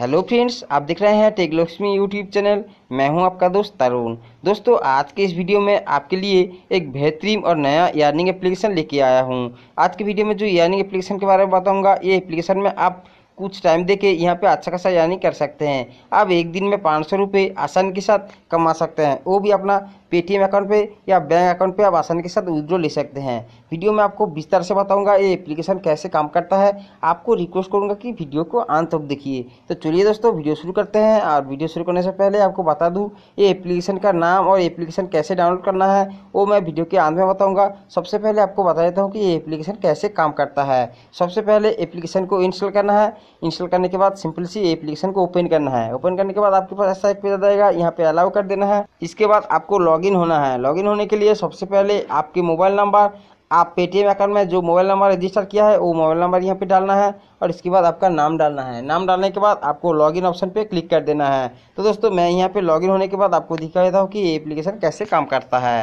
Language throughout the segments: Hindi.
हेलो फ्रेंड्स आप देख रहे हैं टेकलक्ष्मी यूट्यूब चैनल मैं हूं आपका दोस्त तरुण दोस्तों आज के इस वीडियो में आपके लिए एक बेहतरीन और नया यार्निंग एप्लीकेशन लेके आया हूं आज के वीडियो में जो यार्निंग एप्लीकेशन के बारे में बताऊंगा ये एप्लीकेशन में आप कुछ टाइम दे के यहाँ पर अच्छा खासा यानी कर सकते हैं आप एक दिन में पाँच सौ रुपये आसानी के साथ कमा सकते हैं वो भी अपना पेटीएम अकाउंट पे या बैंक अकाउंट पे आप आसानी के साथ विड्रॉ ले सकते हैं वीडियो में आपको विस्तार से बताऊंगा ये एप्लीकेशन कैसे काम करता है आपको रिक्वेस्ट करूंगा कि वीडियो को अंत तक देखिए तो चलिए दोस्तों वीडियो शुरू करते हैं और वीडियो शुरू करने से पहले आपको बता दूँ ये एप्लीकेशन का नाम और एप्लीकेशन कैसे डाउनलोड करना है वो मैं वीडियो के अंत में बताऊँगा सबसे पहले आपको बता देता हूँ कि ये एप्लीकेशन कैसे काम करता है सबसे पहले एप्लीकेशन को इंस्टॉल करना है इंस्टॉल करने के बाद सिंपल सी एप्लीकेशन को ओपन करना है ओपन करने के बाद आपके पास ऐसा एक पेज आ जाएगा यहाँ पे अलाउ कर देना है इसके बाद आपको लॉगिन होना है लॉगिन होने के लिए सबसे पहले आपके मोबाइल नंबर आप पेटीएम अकाउंट में जो मोबाइल नंबर रजिस्टर किया है वो मोबाइल नंबर यहाँ पे डालना है और इसके बाद आपका नाम डालना है नाम डालने के बाद आपको लॉगिन ऑप्शन पे क्लिक कर देना है तो दोस्तों मैं यहाँ पे लॉगिन होने के बाद आपको दिखा देता हूँ कि ये एप्लीकेशन कैसे काम करता है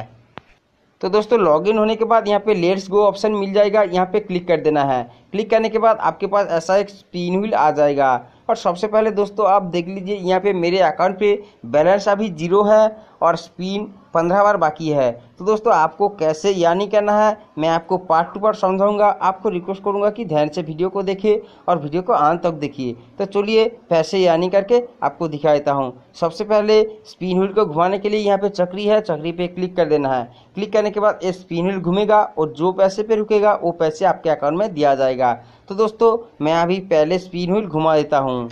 तो दोस्तों लॉगिन होने के बाद यहाँ पे लेट्स गो ऑप्शन मिल जाएगा यहाँ पे क्लिक कर देना है क्लिक करने के बाद आपके पास ऐसा एक स्पिन व्हील आ जाएगा और सबसे पहले दोस्तों आप देख लीजिए यहाँ पे मेरे अकाउंट पे बैलेंस अभी जीरो है और स्पिन पंद्रह बार बाकी है तो दोस्तों आपको कैसे यानी करना है मैं आपको पार्ट टू पार्ट समझाऊंगा आपको रिक्वेस्ट करूंगा कि ध्यान से वीडियो को देखिए और वीडियो को आंत तक देखिए तो चलिए पैसे यानी करके आपको दिखा देता हूँ सबसे पहले स्पिन व्हील को घुमाने के लिए यहाँ पे चक्री है चक्री पे क्लिक कर देना है क्लिक करने के बाद ये स्पिन व्हील घूमेगा और जो पैसे पे रुकेगा वो पैसे आपके अकाउंट में दिया जाएगा तो दोस्तों मैं अभी पहले स्पिन व्हील घुमा देता हूँ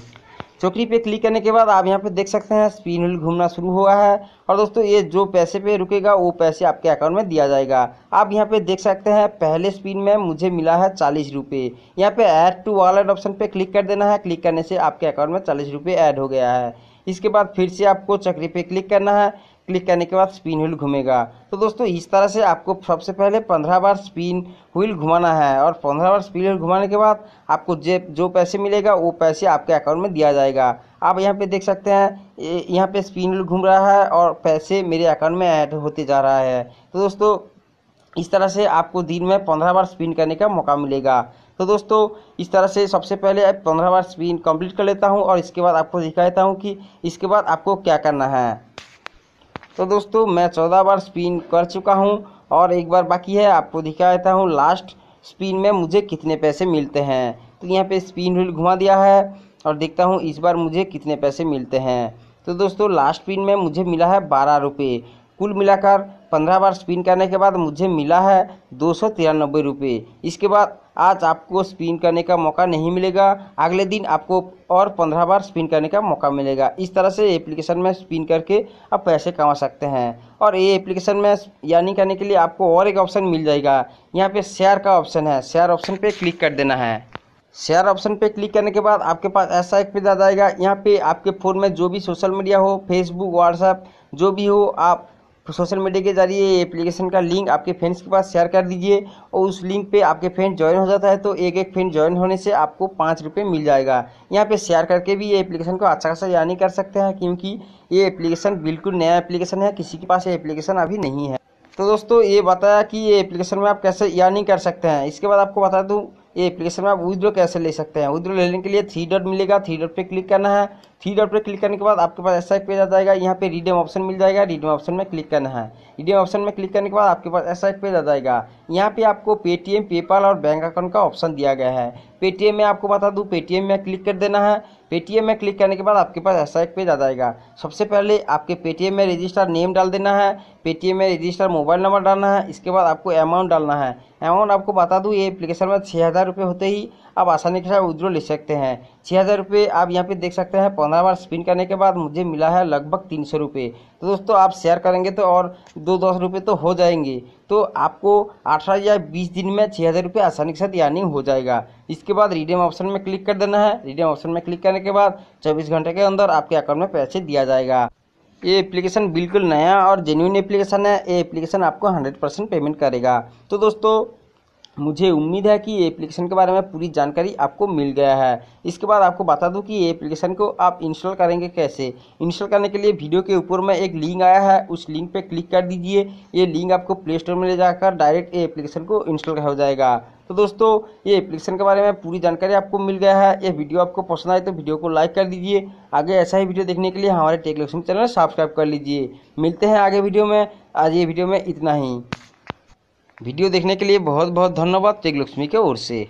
चौकड़ी पे क्लिक करने के बाद आप यहाँ पे देख सकते हैं स्पिन व्हील घूमना शुरू हुआ है और दोस्तों ये जो पैसे पे रुकेगा वो पैसे आपके अकाउंट में दिया जाएगा आप यहाँ पे देख सकते हैं पहले स्पिन में मुझे मिला है चालीस रुपये यहाँ पे ऐड टू वॉलेट ऑप्शन पे क्लिक कर देना है क्लिक करने से आपके अकाउंट में चालीस रुपये ऐड हो गया है इसके बाद फिर से आपको चक्री पे क्लिक करना है क्लिक करने के बाद स्पिन व्हील घूमेगा तो दोस्तों इस तरह से आपको सबसे पहले पंद्रह बार स्पिन व्हील घुमाना है और पंद्रह बार स्पिन व्हील घुमाने के बाद आपको जे जो पैसे मिलेगा वो पैसे आपके अकाउंट में दिया जाएगा आप यहाँ पे देख सकते हैं यहाँ पे स्पिन व्हील घूम रहा है और पैसे मेरे अकाउंट में ऐड होते जा रहा है तो दोस्तों इस तरह से आपको दिन में पंद्रह बार स्पिन करने का मौका मिलेगा तो दोस्तों इस तरह से सबसे पहले पंद्रह बार स्पिन कंप्लीट कर लेता हूँ और इसके बाद आपको दिखा देता हूँ कि इसके बाद आपको क्या करना है तो दोस्तों मैं चौदह बार स्पिन कर चुका हूँ और एक बार बाकी है आपको दिखा देता हूँ लास्ट स्पिन में मुझे कितने पैसे मिलते हैं तो यहाँ पे स्पिन व्हील घुमा दिया है और देखता हूँ इस बार मुझे कितने पैसे मिलते हैं तो दोस्तों लास्ट स्पिन में मुझे मिला है बारह रुपये कुल मिलाकर पंद्रह बार स्पिन करने के बाद मुझे मिला है दो सौ तिरानबे रुपये इसके बाद आज आपको स्पिन करने का मौका नहीं मिलेगा अगले दिन आपको और पंद्रह बार स्पिन करने का मौका मिलेगा इस तरह से एप्लीकेशन में स्पिन करके आप पैसे कमा सकते हैं और ये एप्लीकेशन में यानी करने के लिए आपको और एक ऑप्शन मिल जाएगा यहाँ पे शेयर का ऑप्शन है शेयर ऑप्शन पे क्लिक कर देना है शेयर ऑप्शन पे क्लिक करने के बाद आपके पास ऐसा एक पेज आ जाएगा यहाँ पे आपके फ़ोन में जो भी सोशल मीडिया हो फेसबुक व्हाट्सएप जो भी हो आप तो सोशल मीडिया के जरिए एप्लीकेशन का लिंक आपके फ्रेंड्स के पास शेयर कर दीजिए और उस लिंक पे आपके फ्रेंड ज्वाइन हो जाता है तो एक एक फ्रेंड ज्वाइन होने से आपको पाँच रुपये मिल जाएगा यहाँ पे शेयर करके भी ये एप्लीकेशन को अच्छा खासा यानी कर सकते हैं क्योंकि ये एप्लीकेशन बिल्कुल नया एप्लीकेशन है किसी के पास ये एप्लीकेशन अभी नहीं है तो दोस्तों ये बताया कि ये एप्लीकेशन में आप कैसे यानी कर सकते हैं इसके बाद आपको बता दूँ ये एप्लीकेशन में आप विद्रो कैसे ले सकते हैं विद्रो लेने के लिए थ्री डॉट मिलेगा थ्री डॉट पर क्लिक करना है थ्री डॉट पर क्लिक करने के बाद आपके पास ऐसा पेज आ जाएगा यहाँ पे रीडियम ऑप्शन मिल जाएगा रीडेम ऑप्शन में क्लिक करना है रीडियम ऑप्शन में क्लिक करने के बाद आपके पास ऐसा पेज आ जाएगा यहाँ पे आपको पेटीएम पेपाल और बैंक अकाउंट का ऑप्शन दिया गया है पेटीएम में आपको बता दूँ पेटीएम में क्लिक कर देना है पेटीएम में क्लिक करने के बाद आपके पास ऐसा एक पेज आ जाएगा सबसे पहले आपके पेटीएम में रजिस्टर नेम डाल देना है पेटीएम में रजिस्टर मोबाइल नंबर डालना है इसके बाद आपको अमाउंट डालना है अमाउंट आपको बता दूँ ये एप्लीकेशन में छः हज़ार रुपये होते ही आप आसानी के साथ विद्रो ले सकते हैं छः हज़ार रुपये आप यहाँ पे देख सकते हैं पंद्रह बार स्पिन करने के बाद मुझे मिला है लगभग तीन सौ रुपये तो दोस्तों आप शेयर करेंगे तो और दो दस रुपये तो हो जाएंगे तो आपको अठारह या बीस दिन में छः हज़ार रुपये आसानी के साथ यानिंग हो जाएगा इसके बाद रिडीम ऑप्शन में क्लिक कर देना है रिडीम ऑप्शन में क्लिक करने के बाद चौबीस घंटे के अंदर आपके अकाउंट में पैसे दिया जाएगा ये एप्लीकेशन बिल्कुल नया और जेन्यून एप्लीकेशन है ये एप्लीकेशन आपको हंड्रेड परसेंट पेमेंट करेगा तो दोस्तों मुझे उम्मीद है कि ये एप्लीकेशन के बारे में पूरी जानकारी आपको मिल गया है इसके बाद आपको बता दूं कि ये एप्लीकेशन को आप इंस्टॉल करेंगे कैसे इंस्टॉल करने के लिए वीडियो के ऊपर में एक लिंक आया है उस लिंक पर क्लिक कर दीजिए ये लिंक आपको प्ले स्टोर में ले जाकर डायरेक्ट ये एप्लीकेशन को इंस्टॉल हो जाएगा तो दोस्तों ये एप्लीकेशन के बारे में पूरी जानकारी आपको मिल गया है ये वीडियो आपको पसंद आए तो वीडियो को लाइक कर दीजिए आगे ऐसा ही वीडियो देखने के लिए हमारे टेक्नोलॉजी चैनल सब्सक्राइब कर लीजिए मिलते हैं आगे वीडियो में आज ये वीडियो में इतना ही वीडियो देखने के लिए बहुत बहुत धन्यवाद तेग लक्ष्मी की ओर से